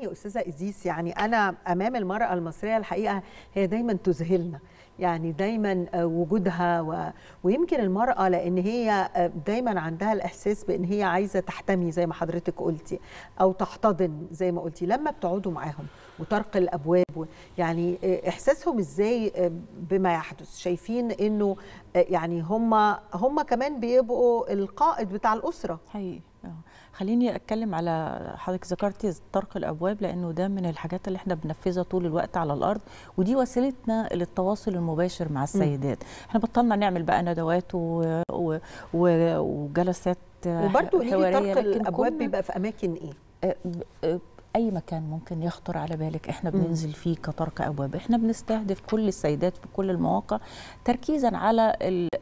يا استاذه ازيس يعني انا امام المراه المصريه الحقيقه هي دايما تذهلنا يعني دايما آه، وجودها و... ويمكن المراه لان هي آه، دايما عندها الاحساس بان هي عايزه تحتمي زي ما حضرتك قلتي او تحتضن زي ما قلتي لما بتقعدوا معاهم وطرق الابواب و... يعني آه، احساسهم ازاي بما يحدث شايفين انه يعني هم هم كمان بيبقوا القائد بتاع الاسره حقيقي آه. خليني اتكلم على حضرتك ذكرتي طرق الابواب لانه ده من الحاجات اللي احنا بننفذها طول الوقت على الارض ودي وسيلتنا للتواصل المباشر مع السيدات احنا بطلنا نعمل بقى ندوات و... و... وجلسات وبرده ليه طرق الابواب بيبقى في اماكن ايه آه، آه، اي مكان ممكن يخطر على بالك احنا بننزل فيه كطرق ابواب احنا بنستهدف كل السيدات في كل المواقع تركيزا على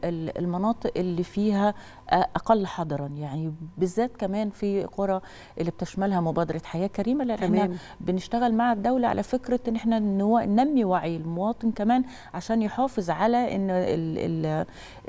المناطق اللي فيها آه، اقل حضرا يعني بالذات كمان في قرى اللي بتشملها مبادره حياه كريمه لان احنا بنشتغل مع الدوله على فكره ان احنا ننمي وعي المواطن كمان عشان يحافظ على ان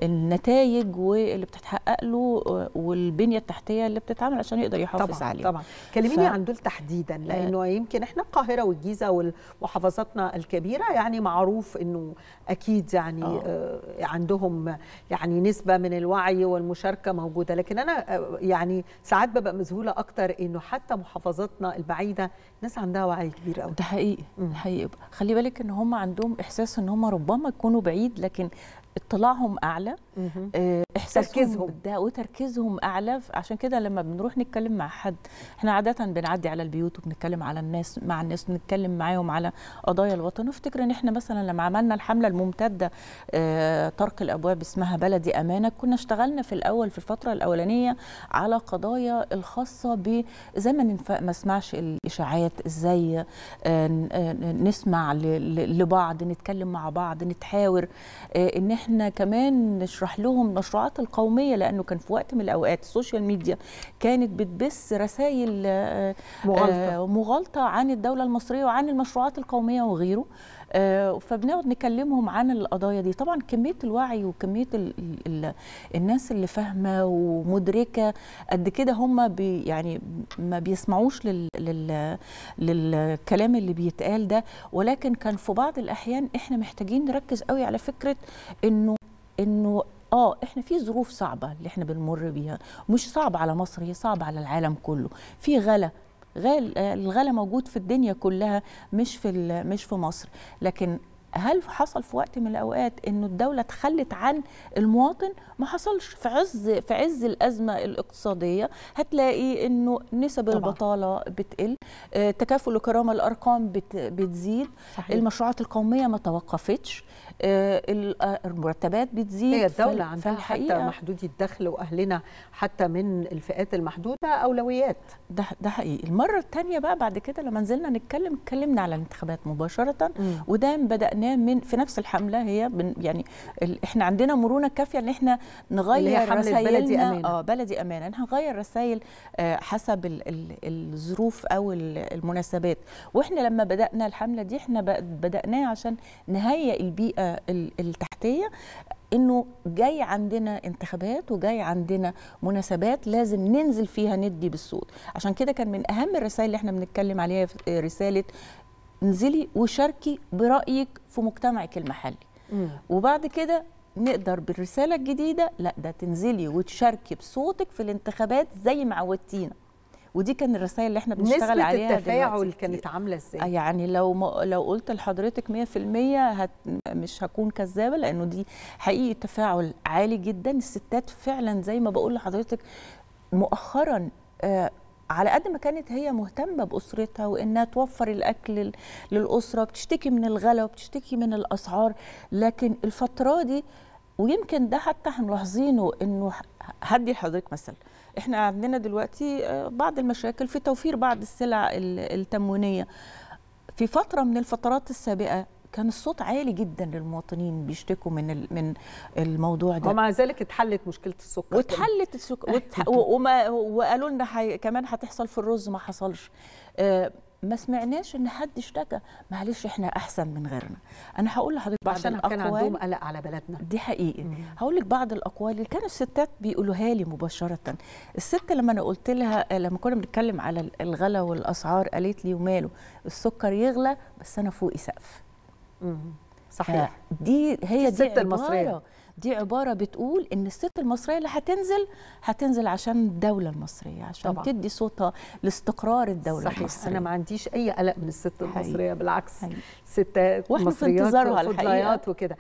النتائج واللي بتتحقق له آه، والبنيه التحتيه اللي بتتعمل عشان يقدر يحافظ طبعًا عليه طبعا كلميني ف... عن دول تحديدا آه. لانه يمكن احنا القاهره والجيزه ومحافظاتنا الكبيره يعني معروف انه اكيد يعني آه. آه، عندهم يعني نسبه من الوعي والمشاركه موجوده لكن انا آه، يعني ساعات ببقى مذهوله اكتر انه حتى محافظاتنا البعيده ناس عندها وعي كبير قوي ده حقيقي حقيقي خلي بالك ان هم عندهم احساس ان هم ربما يكونوا بعيد لكن اطلاعهم اعلى آه، احساسهم ده وتركيزهم اعلى عشان كده لما بنروح نتكلم مع حد احنا عاده بنعدي على البيوت وبنتكلم على الناس مع الناس بنتكلم معاهم على قضايا الوطن وافتكر ان احنا مثلا لما عملنا الحمله الممتده آه، طرق الابواب اسمها بلدي امانه كنا اشتغلنا في الاول في الفتره الاولانيه على قضايا الخاصه زي ما نسمعش الاشاعات ازاي آه، نسمع لبعض نتكلم مع بعض نتحاور ان احنا كمان نشرح لهم المشروعات القوميه لانه كان في وقت من الاوقات السوشيال ميديا كانت بتبث رسائل آه، مغلطة. آه، مغالطه عن الدوله المصريه وعن المشروعات القوميه وغيره آه، فبنقعد نكلمهم عن القضايا دي طبعا كميه الوعي وكميه الـ الـ الناس اللي فاهمه ومدركه قد كده هم بي يعني ما بيسمعوش للـ للـ للكلام اللي بيتقال ده ولكن كان في بعض الاحيان احنا محتاجين نركز قوي على فكره انه انه اه احنا في ظروف صعبه اللي احنا بنمر بيها مش صعبه على مصر هي صعبه على العالم كله في غلا الغلاء موجود في الدنيا كلها مش في مش في مصر لكن هل حصل في وقت من الاوقات انه الدوله تخلت عن المواطن ما حصلش في عز في عز الازمه الاقتصاديه هتلاقي انه نسب طبعا. البطاله بتقل آه، تكافل لكرامه الارقام بتزيد صحيح. المشروعات القوميه ما توقفتش آه، المرتبات بتزيد هي الدولة عندها حتى محدودي الدخل وأهلنا حتى من الفئات المحدودة أولويات ده, ده حقيقي المرة الثانية بقى بعد كده لما نزلنا نتكلم اتكلمنا على الانتخابات مباشرة م. وده بدأناه من في نفس الحملة هي من يعني ال... احنا عندنا مرونة كافية ان احنا نغير رسائلنا بلدي أمانة اه بلدي أمانة هنغير رسائل آه حسب الظروف أو المناسبات واحنا لما بدانا الحمله دي احنا بداناه عشان نهيئ البيئه التحتيه انه جاي عندنا انتخابات وجاي عندنا مناسبات لازم ننزل فيها ندي بالصوت عشان كده كان من اهم الرسائل اللي احنا بنتكلم عليها رساله انزلي وشاركي برايك في مجتمعك المحلي وبعد كده نقدر بالرساله الجديده لا ده تنزلي وتشاركي بصوتك في الانتخابات زي ما عودتينا ودي كان الرسائل اللي احنا بنشتغل نسبة عليها نسبه التفاعل كانت عامله ازاي آه، يعني لو ما لو قلت لحضرتك 100% هت مش هكون كذابه لانه دي حقيقي تفاعل عالي جدا الستات فعلا زي ما بقول لحضرتك مؤخرا آه، على قد ما كانت هي مهتمة بأسرتها وإنها توفر الأكل للأسرة بتشتكي من الغلا وبتشتكي من الأسعار لكن الفترة دي ويمكن ده حتى هنلاحظينه إنه هدي لحضرتك مثلا احنا عندنا دلوقتي آه، بعض المشاكل في توفير بعض السلع التموينيه في فتره من الفترات السابقه كان الصوت عالي جدا للمواطنين بيشتكوا من من الموضوع ده ومع ذلك اتحلت مشكله السكر واتحلت السكر وقالوا لنا كمان هتحصل في الرز ما حصلش آه ما سمعناش ان حد اشتكى معلش احنا احسن من غيرنا انا هقول لحضرتك بعض عشان الاقوال كان عندهم قلق على بلدنا دي حقيقي هقول لك بعض الاقوال اللي كانوا الستات بيقولوها لي مباشره الست لما انا قلت لها لما كنا بنتكلم على الغلا والاسعار قالت لي وماله السكر يغلى بس انا فوقي سقف صحيح دي هي الست المصريه دي عباره بتقول ان الست المصريه اللي هتنزل هتنزل عشان الدوله المصريه عشان طبعا. تدي صوتها لاستقرار الدوله صحيح. المصريه انا ما عنديش اي قلق من الست المصريه حقيقة. بالعكس حقيقة. ستات مصريات وفضليات وكده